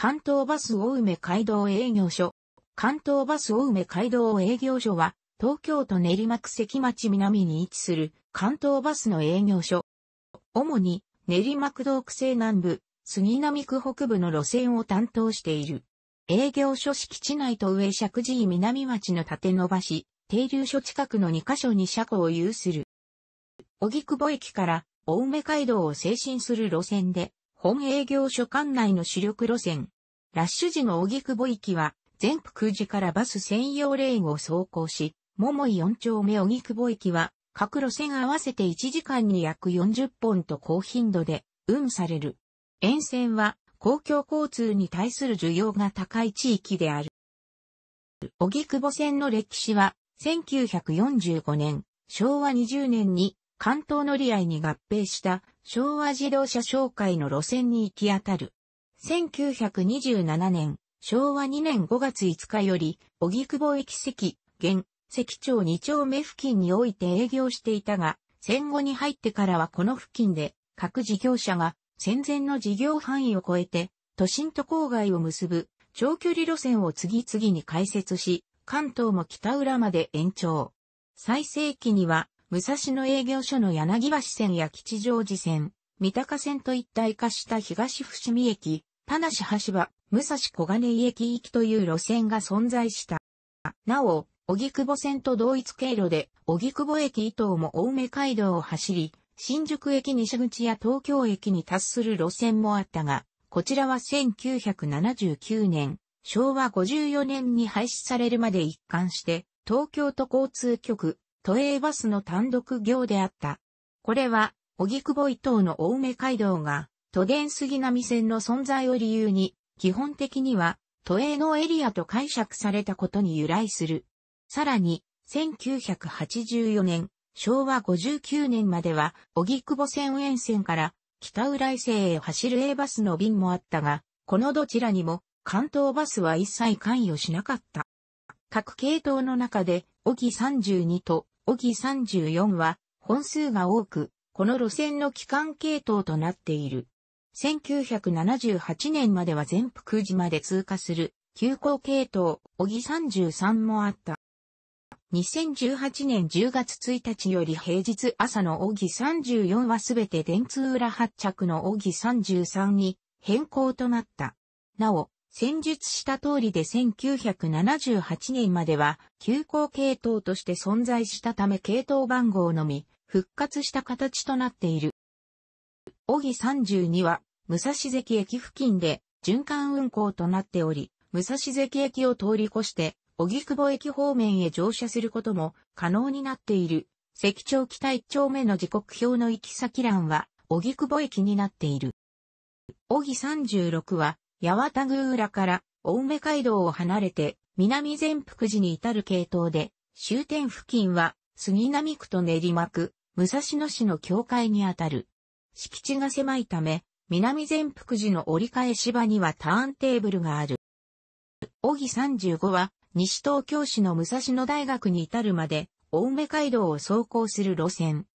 関東バス大梅街道営業所。関東バス大梅街道営業所は、東京都練馬区関町南に位置する関東バスの営業所。主に練馬区道区西南部、杉並区北部の路線を担当している。営業所敷地内と上石神井南町の縦伸ばし、停留所近くの2カ所に車庫を有する。荻窪駅から大梅街道を精進する路線で、本営業所管内の主力路線。ラッシュ時の荻窪駅は、全区空時からバス専用レーンを走行し、桃井4丁目荻窪駅は、各路線合わせて1時間に約40本と高頻度で運される。沿線は公共交通に対する需要が高い地域である。荻窪線の歴史は1945年、昭和20年に関東乗り合いに合併した昭和自動車商会の路線に行き当たる。1927年、昭和2年5月5日より、荻窪駅関、現、関町2丁目付近において営業していたが、戦後に入ってからはこの付近で、各事業者が戦前の事業範囲を超えて、都心と郊外を結ぶ長距離路線を次々に開設し、関東も北浦まで延長。最盛期には武蔵野営業所の柳橋線や吉祥寺線、三鷹線と一体化した東伏見駅、田無橋場、武蔵小金井駅行きという路線が存在した。なお、荻窪線と同一経路で、荻窪駅伊東も青梅街道を走り、新宿駅西口や東京駅に達する路線もあったが、こちらは1979年、昭和54年に廃止されるまで一貫して、東京都交通局、都営バスの単独業であった。これは、荻窪伊東の青梅街道が、都電杉並線の存在を理由に、基本的には、都営のエリアと解釈されたことに由来する。さらに、1984年、昭和59年までは、荻窪線沿線から北浦井線へ走る A バスの便もあったが、このどちらにも関東バスは一切関与しなかった。各系統の中で、荻32とオギ34は本数が多く、この路線の期間系統となっている。1978年までは全福寺まで通過する急行系統、小木33もあった。2018年10月1日より平日朝の小木34はすべて電通裏発着の小木33に変更となった。なお、戦術した通りで1978年までは急行系統として存在したため系統番号のみ復活した形となっている。小木32は武蔵関駅付近で循環運行となっており、武蔵関駅を通り越して小木久保駅方面へ乗車することも可能になっている。関町北一丁目の時刻表の行き先欄は小木久保駅になっている。小木36は八幡宮浦から青梅街道を離れて南善福寺に至る系統で、終点付近は杉並区と練馬区、武蔵野市の境界にあたる。敷地が狭いため、南善福寺の折り返し場にはターンテーブルがある。小木35は、西東京市の武蔵野大学に至るまで、青梅街道を走行する路線。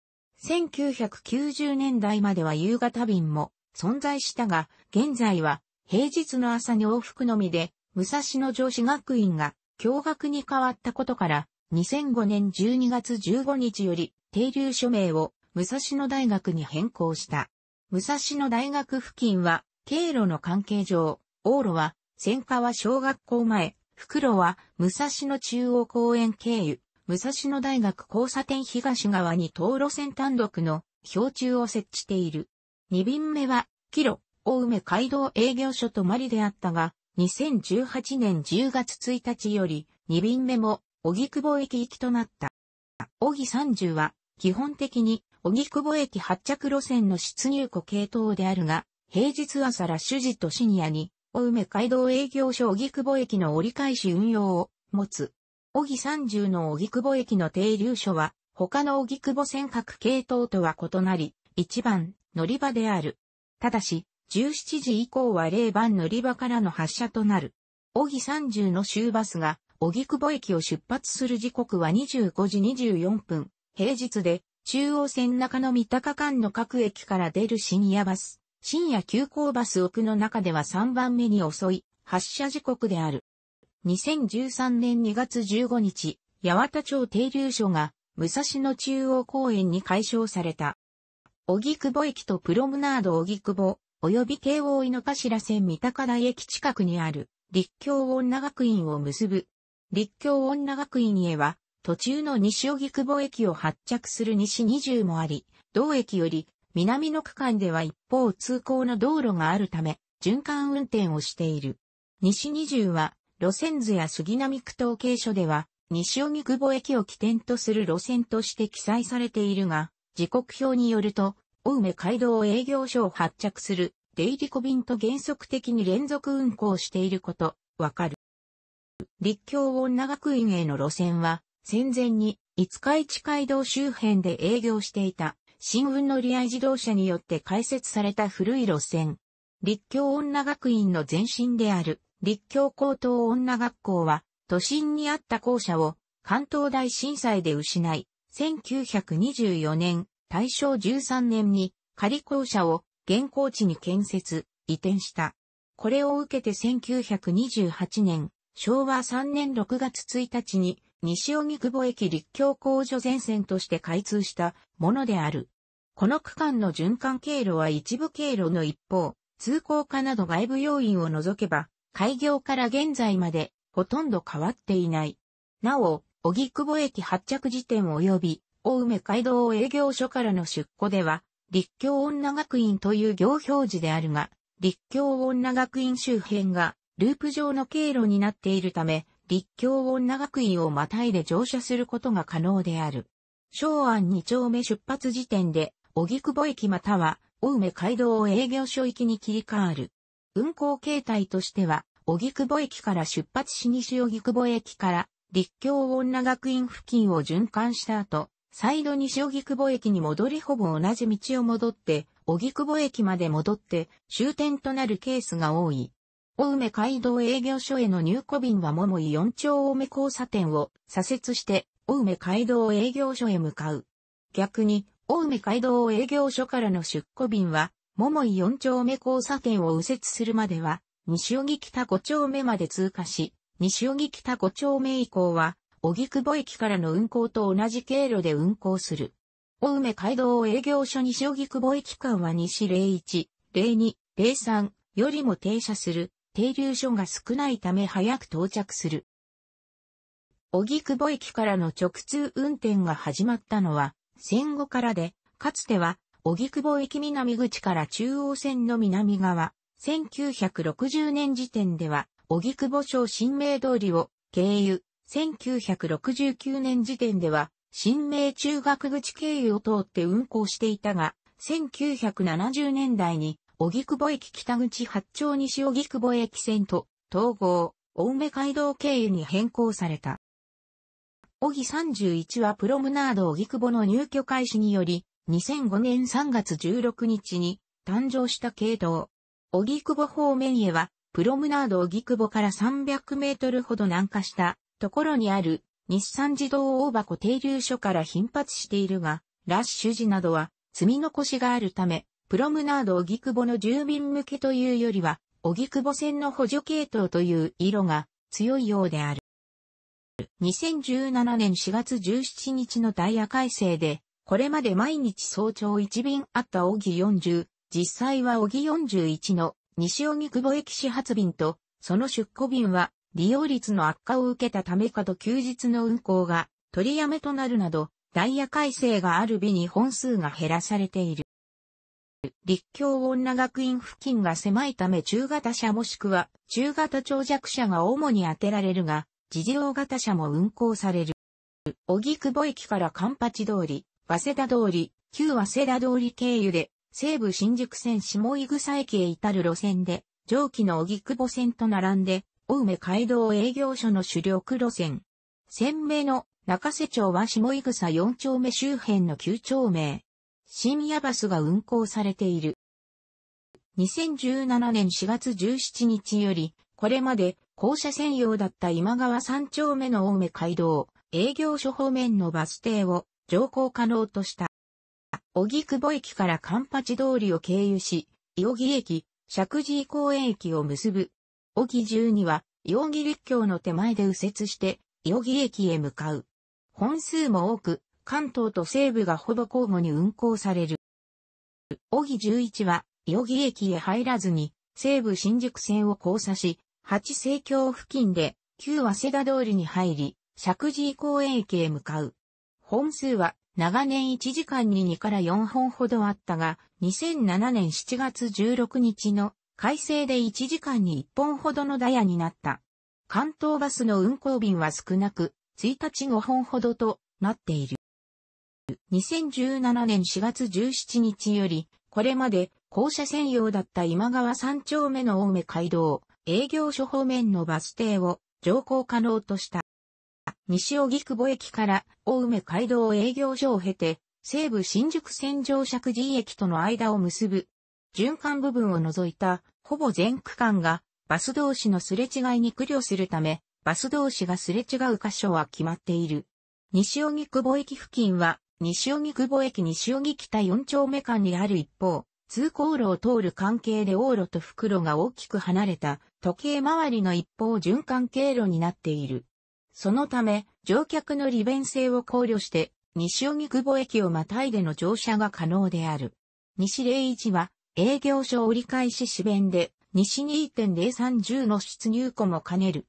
1990年代までは夕方便も存在したが、現在は平日の朝に往復のみで、武蔵野女子学院が共学に変わったことから、2005年12月15日より停留署名を武蔵野大学に変更した。武蔵野大学付近は、経路の関係上、往路は、千川小学校前、袋は、武蔵野中央公園経由、武蔵野大学交差点東側に東路線単独の標柱を設置している。二便目は、キロ、大梅街道営業所とまりであったが、2018年10月1日より、2便目も、久保駅行きとなった。木30は、基本的に、久保駅発着路線の出入庫系統であるが、平日朝ら主事とシニアに、大梅街道営業所久保駅の折り返し運用を持つ。木30の久保駅の停留所は、他の久保線各系統とは異なり、一番乗り場である。ただし、17時以降は0番乗り場からの発車となる。小木30の終バスが、小木久保駅を出発する時刻は25時24分、平日で、中央線中の三鷹間の各駅から出る深夜バス、深夜急行バス奥の中では3番目に遅い、発車時刻である。2013年2月15日、八幡町停留所が、武蔵野中央公園に解消された。小木久保駅とプロムナード小木久保、及び京王井の頭線三鷹台駅近くにある、立教女学院を結ぶ。立教女学院へは、途中の西荻窪駅を発着する西20もあり、同駅より南の区間では一方通行の道路があるため、循環運転をしている。西20は、路線図や杉並区統計所では、西荻窪駅を起点とする路線として記載されているが、時刻表によると、青梅街道営業所を発着するデイリコ便と原則的に連続運行していること、わかる。立教女学院への路線は、戦前に五日市街道周辺で営業していた、新運乗合自動車によって開設された古い路線。立教女学院の前身である、立教高等女学校は、都心にあった校舎を関東大震災で失い、1924年、大正13年に仮校舎を現行地に建設、移転した。これを受けて1928年、昭和3年6月1日に西荻窪駅立教工所前線として開通したものである。この区間の循環経路は一部経路の一方、通行化など外部要因を除けば、開業から現在までほとんど変わっていない。なお、荻窪駅発着時点及び大梅街道営業所からの出庫では、立教女学院という行表示であるが、立教女学院周辺がループ上の経路になっているため、立教女学院をまたいで乗車することが可能である。昭安2丁目出発時点で、久保駅または、大梅街道営業所行きに切り替わる。運行形態としては、久保駅から出発し西久保駅から、立教女学院付近を循環した後、再度西荻窪駅に戻りほぼ同じ道を戻って、荻窪駅まで戻って終点となるケースが多い。青梅街道営業所への入庫便は桃井4丁青梅交差点を左折して青梅街道営業所へ向かう。逆に、青梅街道営業所からの出庫便は、桃井4丁目交差点を右折するまでは、西荻北5丁目まで通過し、西荻北5丁目以降は、荻窪駅からの運行と同じ経路で運行する。青梅街道営業所西荻窪駅間は西01、02、03よりも停車する停留所が少ないため早く到着する。荻窪駅からの直通運転が始まったのは戦後からで、かつては荻窪駅南口から中央線の南側、1960年時点では荻窪省新名通りを経由、1969年時点では、新名中学口経由を通って運行していたが、1970年代に、小木久保駅北口八丁西小木久保駅線と、統合、青梅街道経由に変更された。小木31はプロムナード小木久保の入居開始により、2005年3月16日に誕生した系統。久保方面へは、プロムナード小木久保から300メートルほど南下したところにある日産自動大箱停留所から頻発しているが、ラッシュ時などは積み残しがあるため、プロムナード荻窪の住民向けというよりは、荻窪線の補助系統という色が強いようである。2017年4月17日のダイヤ改正で、これまで毎日早朝1便あった荻40、実際は荻41の西荻窪駅始発便と、その出庫便は利用率の悪化を受けたためかと休日の運行が取りやめとなるなど、ダイヤ改正がある日に本数が減らされている。立教女学院付近が狭いため中型車もしくは中型長尺車が主に当てられるが、事業型車も運行される。小久保駅から環八通り、早稲田通り、旧早稲田通り経由で、西武新宿線下井草駅へ至る路線で、上記の小久保線と並んで、青梅街道営業所の主力路線。鮮明の中瀬町は下井草4丁目周辺の9丁目。深夜バスが運行されている。2017年4月17日より、これまで校舎専用だった今川3丁目の青梅街道、営業所方面のバス停を乗降可能とした。小木久保駅から環八通りを経由し、伊木駅、石神井公園駅を結ぶ小木十二は、容疑立橋の手前で右折して、陽義駅へ向かう。本数も多く、関東と西部がほぼ交互に運行される。小木十一は、陽義駅へ入らずに、西部新宿線を交差し、八西京付近で、旧早稲田通りに入り、石神井公園駅へ向かう。本数は、長年1時間に2から4本ほどあったが、2007年7月16日の改正で1時間に1本ほどのダイヤになった。関東バスの運行便は少なく、1日5本ほどとなっている。2017年4月17日より、これまで校舎専用だった今川3丁目の青梅街道、営業所方面のバス停を乗降可能とした。西木久保駅から青梅街道営業所を経て、西武新宿線乗車寺駅との間を結ぶ循環部分を除いた、ほぼ全区間が、バス同士のすれ違いに苦慮するため、バス同士がすれ違う箇所は決まっている。西荻窪駅付近は、西荻窪駅西荻北4丁目間にある一方、通行路を通る関係で往路と袋が大きく離れた時計回りの一方循環経路になっている。そのため、乗客の利便性を考慮して、西荻窪駅をまたいでの乗車が可能である。西0一は、営業所折り返し支弁で、西2.030の出入庫も兼ねる。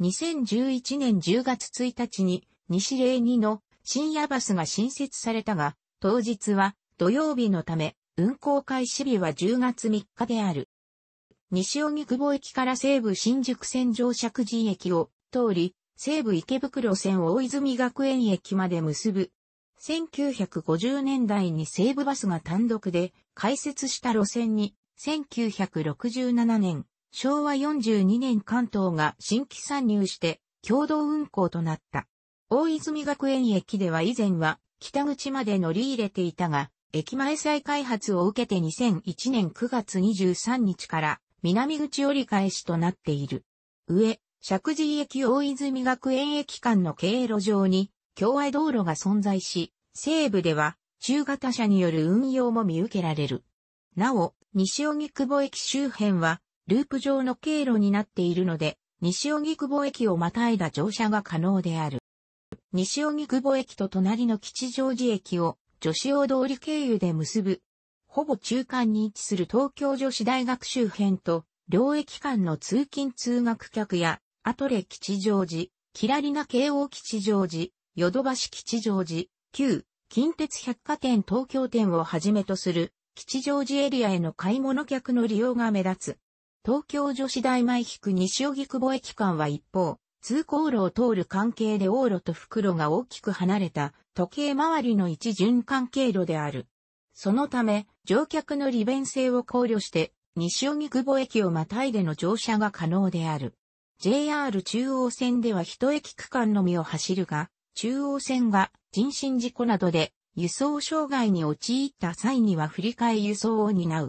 2011年10月1日に、西02の深夜バスが新設されたが、当日は土曜日のため、運行開始日は10月3日である。西荻窪駅から西武新宿線乗石寺駅を通り、西武池袋線大泉学園駅まで結ぶ1950年代に西武バスが単独で開設した路線に、1967年、昭和42年関東が新規参入して共同運行となった。大泉学園駅では以前は北口まで乗り入れていたが、駅前再開発を受けて2001年9月23日から南口折り返しとなっている。上、石神井駅大泉学園駅間の経路上に共和道路が存在し、西部では中型車による運用も見受けられる。なお、西荻窪駅周辺は、ループ上の経路になっているので、西荻窪駅をまたいだ乗車が可能である。西荻窪駅と隣の吉祥寺駅を女子大通り経由で結ぶ。ほぼ中間に位置する東京女子大学周辺と、両駅間の通勤通学客や、アトレ吉祥寺、キラリナ京王吉祥寺、ヨドバシ吉祥寺、旧、近鉄百貨店東京店をはじめとする、吉祥寺エリアへの買い物客の利用が目立つ。東京女子大前引く西荻窪駅間は一方、通行路を通る関係で往路と袋が大きく離れた時計回りの一循環経路である。そのため、乗客の利便性を考慮して、西荻窪駅をまたいでの乗車が可能である。JR 中央線では一駅区間のみを走るが、中央線が人身事故などで輸送障害に陥った際には振り替え輸送を担う。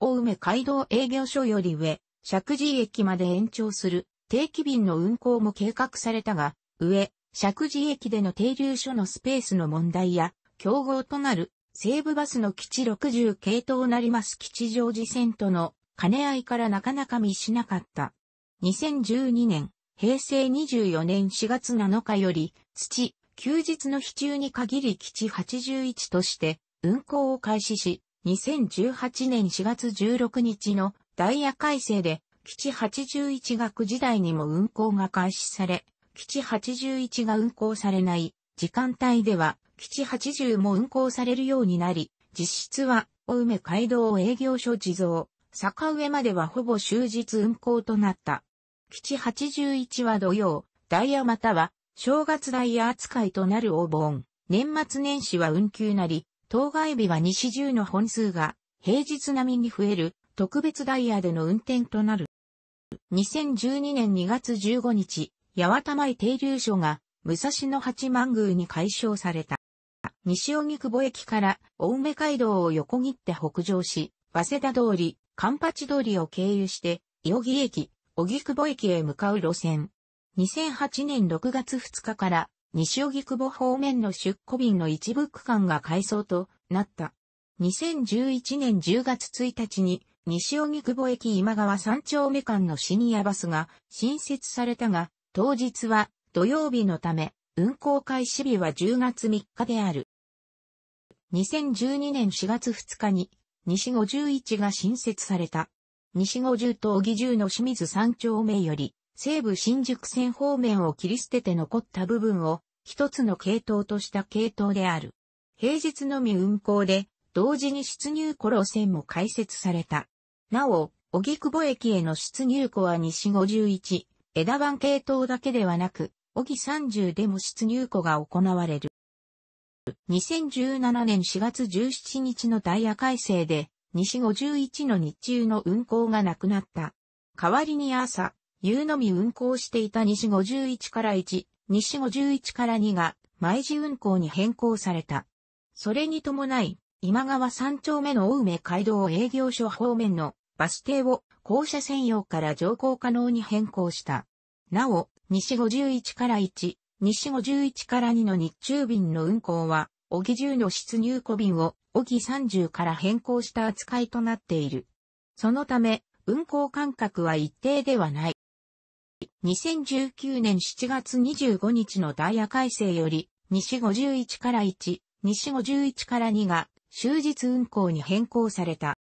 大梅街道営業所より上、石寺駅まで延長する定期便の運行も計画されたが、上、石寺駅での停留所のスペースの問題や、競合となる西武バスの基地60系統なります吉祥寺線との兼ね合いからなかなか見しなかった。2012年、平成24年4月7日より、土、休日の日中に限り基地81として運行を開始し、2018年4月16日のダイヤ改正で基地81学時代にも運行が開始され、基地81が運行されない時間帯では基地80も運行されるようになり、実質は青梅街道営業所地蔵、坂上まではほぼ終日運行となった。基地81は土曜、ダイヤまたは正月ダイヤ扱いとなるお盆、年末年始は運休なり、当該日は西十の本数が平日並みに増える特別ダイヤでの運転となる。2012年2月15日、八幡前停留所が武蔵野八幡宮に改称された。西荻窪駅から青梅街道を横切って北上し、早稲田通り、カンパチ通りを経由して、伊木駅、荻窪駅へ向かう路線。2008年6月2日から西荻窪方面の出庫便の一部区間が改装となった。2011年10月1日に西荻窪駅今川三丁目間のシニアバスが新設されたが、当日は土曜日のため、運行開始日は10月3日である。2012年4月2日に西51が新設された。西50と荻10の清水三丁目より西武新宿線方面を切り捨てて残った部分を一つの系統とした系統である。平日のみ運行で、同時に出入庫路線も開設された。なお、荻窪駅への出入庫は西51、枝番系統だけではなく、荻30でも出入庫が行われる。2017年4月17日のダイヤ改正で、西51の日中の運行がなくなった。代わりに朝、夕のみ運行していた西51から1、西51から2が、毎時運行に変更された。それに伴い、今川三丁目の青梅街道営業所方面のバス停を校舎専用から乗降可能に変更した。なお、西51から1、西51から2の日中便の運行は、小木10の出入庫便を小木30から変更した扱いとなっている。そのため、運行間隔は一定ではない。2019年7月25日のダイヤ改正より、西51から1、西51から2が終日運行に変更された。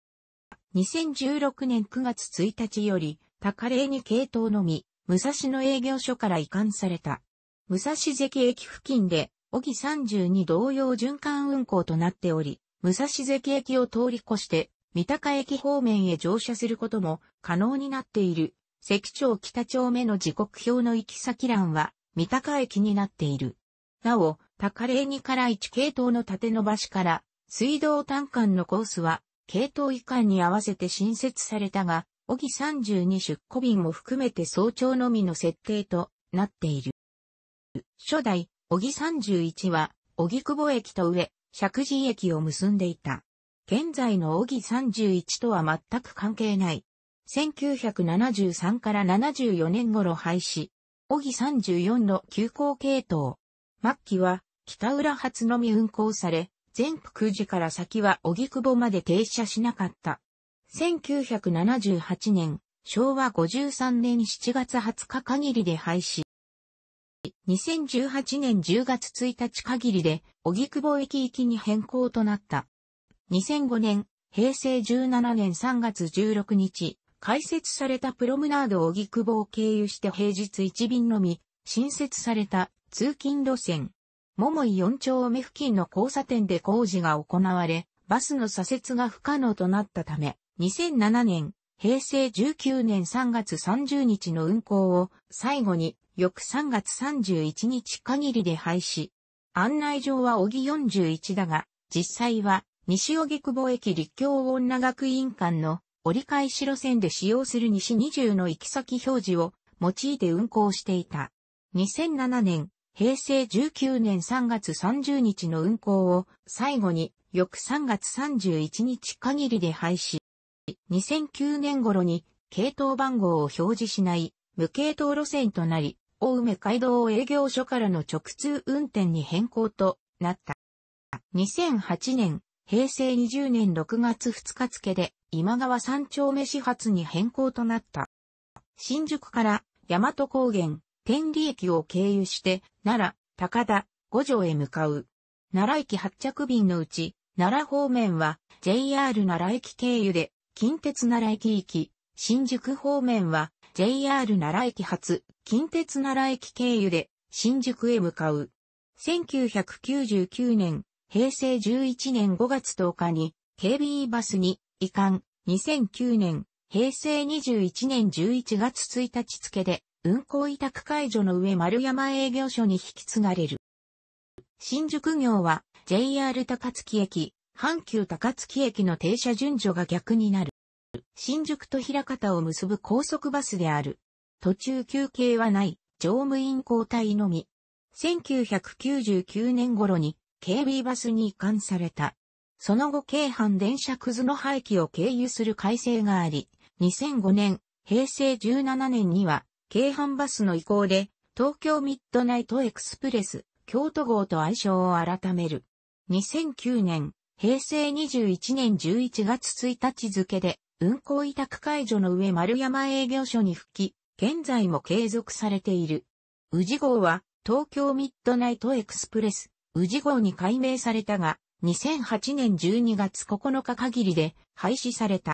2016年9月1日より、高齢に系統のみ、武蔵野営業所から移管された。武蔵関駅付近で、小木32同様循環運行となっており、武蔵関駅を通り越して、三鷹駅方面へ乗車することも可能になっている関町北町目の時刻表の行き先欄は、三鷹駅になっている。なお、高霊2から1系統の縦伸ばしから、水道単管のコースは、系統移管に合わせて新設されたが、小木32出庫便も含めて早朝のみの設定となっている。初代、小木31は、小木久保駅と上、石神駅を結んでいた。現在の小木31とは全く関係ない。1973から74年頃廃止。小木34の急行系統。末期は北浦発のみ運行され、全区時から先は小木久保まで停車しなかった。1978年、昭和53年7月20日限りで廃止。2018年10月1日限りで、小木久保駅行きに変更となった。2005年、平成17年3月16日、開設されたプロムナード荻窪を経由して平日1便のみ、新設された通勤路線。桃井4丁目付近の交差点で工事が行われ、バスの左折が不可能となったため、2007年、平成19年3月30日の運行を最後に翌3月31日限りで廃止。案内上は小木41だが、実際は西荻窪駅立教女学院館の折り返し路線で使用する西20の行き先表示を用いて運行していた。2007年、平成19年3月30日の運行を最後に翌3月31日限りで廃止。2009年頃に系統番号を表示しない無系統路線となり、大梅街道営業所からの直通運転に変更となった。2008年、平成20年6月2日付で今川三丁目始発に変更となった。新宿から大和高原、天理駅を経由して、奈良、高田、五条へ向かう。奈良駅発着便のうち、奈良方面は JR 奈良駅経由で、近鉄奈良駅行き、新宿方面は JR 奈良駅発、近鉄奈良駅経由で、新宿へ向かう。1999年平成11年5月10日に KBE バスに移管、2009年、平成21年11月1日付で運行委託解除の上丸山営業所に引き継がれる。新宿業は JR 高槻駅、阪急高槻駅の停車順序が逆になる。新宿と平方を結ぶ高速バスである。途中休憩はない、乗務員交代のみ。1999年頃に警備バスに移管された。その後、京阪電車くずの廃棄を経由する改正があり、2005年、平成17年には、京阪バスの移行で、東京ミッドナイトエクスプレス、京都号と愛称を改める。2009年、平成21年11月1日付で、運行委託解除の上丸山営業所に復帰、現在も継続されている。宇治号は、東京ミッドナイトエクスプレス、宇治号に改名されたが、2008年12月9日限りで廃止された。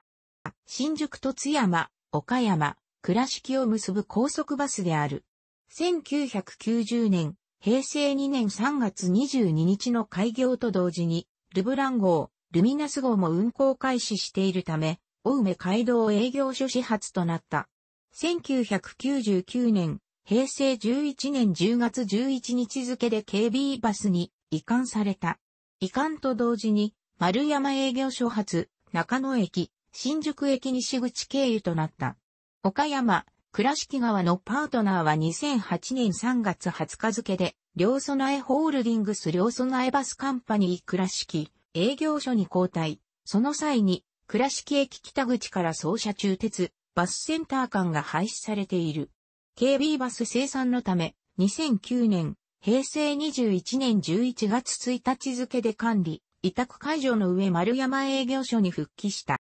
新宿と津山、岡山、倉敷を結ぶ高速バスである。1990年、平成2年3月22日の開業と同時に、ルブラン号、ルミナス号も運行開始しているため、青梅街道営業所始発となった。1999年、平成11年10月11日付で警備バスに移管された。移管と同時に、丸山営業所発、中野駅、新宿駅西口経由となった。岡山、倉敷川のパートナーは2008年3月20日付で、両備えホールディングス両備えバスカンパニー倉敷、営業所に交代。その際に、倉敷駅北口から走車中鉄、バスセンター間が廃止されている。KB バス生産のため、2009年、平成21年11月1日付で管理、委託解除の上丸山営業所に復帰した。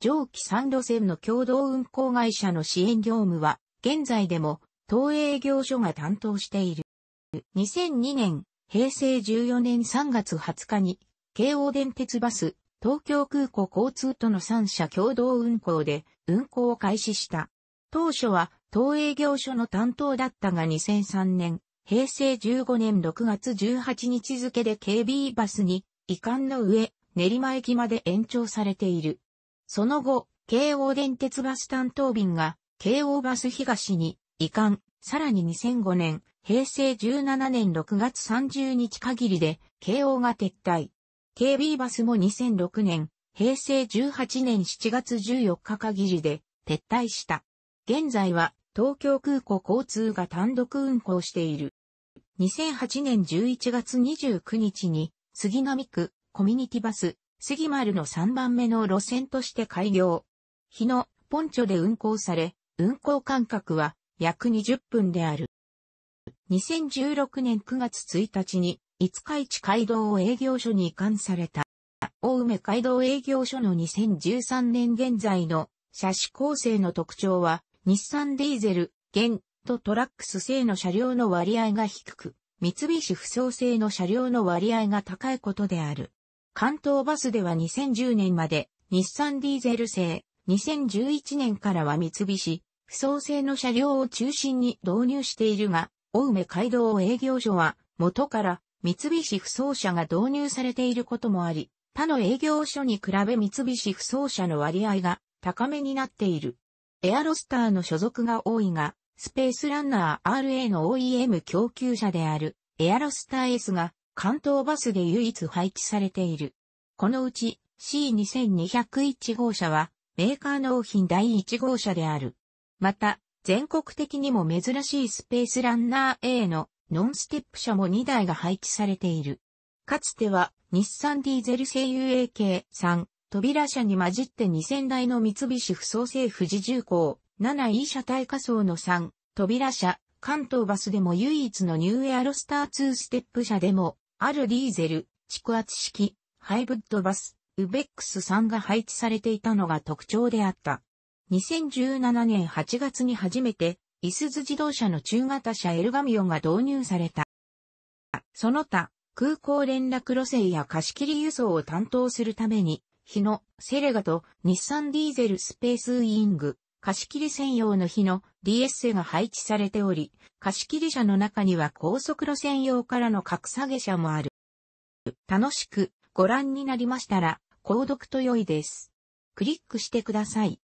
上記3路線の共同運行会社の支援業務は、現在でも、東営業所が担当している。2002年、平成14年3月20日に、京王電鉄バス、東京空港交通との3社共同運行で運行を開始した。当初は東営業所の担当だったが2003年、平成15年6月18日付で KB バスに移管の上、練馬駅まで延長されている。その後、京王電鉄バス担当便が京王バス東に移管、さらに2005年、平成17年6月30日限りで京王が撤退。KB バスも2006年、平成18年7月14日限りで撤退した。現在は東京空港交通が単独運行している。2008年11月29日に杉並区コミュニティバス杉丸の3番目の路線として開業。日のポンチョで運行され、運行間隔は約20分である。2016年9月1日に五日市街道を営業所に移管された。大梅街道営業所の2013年現在の車種構成の特徴は、日産ディーゼル、現、とトラックス製の車両の割合が低く、三菱不走製の車両の割合が高いことである。関東バスでは2010年まで、日産ディーゼル製、2011年からは三菱、不走製の車両を中心に導入しているが、青梅街道営業所は、元から三菱不走車が導入されていることもあり、他の営業所に比べ三菱不走車の割合が高めになっている。エアロスターの所属が多いが、スペースランナー RA の OEM 供給者であるエアロスター S が関東バスで唯一配置されている。このうち C2201 号車はメーカー納品第1号車である。また、全国的にも珍しいスペースランナー A のノンステップ車も2台が配置されている。かつては日産ディーゼル製 UAK3 扉車に混じって2000台の三菱不創生富士重工、7E 車体仮想の3、扉車、関東バスでも唯一のニューエアロスター2ステップ車でも、あるディーゼル、蓄圧式、ハイブッドバス、ウベックス3が配置されていたのが特徴であった。2017年8月に初めて、イスズ自動車の中型車エルガミオンが導入された。その他、空港連絡路線や貸切輸送を担当するために、日のセレガと日産ディーゼルスペースウィング、貸切専用の日の DS が配置されており、貸切車の中には高速路線用からの格下げ車もある。楽しくご覧になりましたら、購読と良いです。クリックしてください。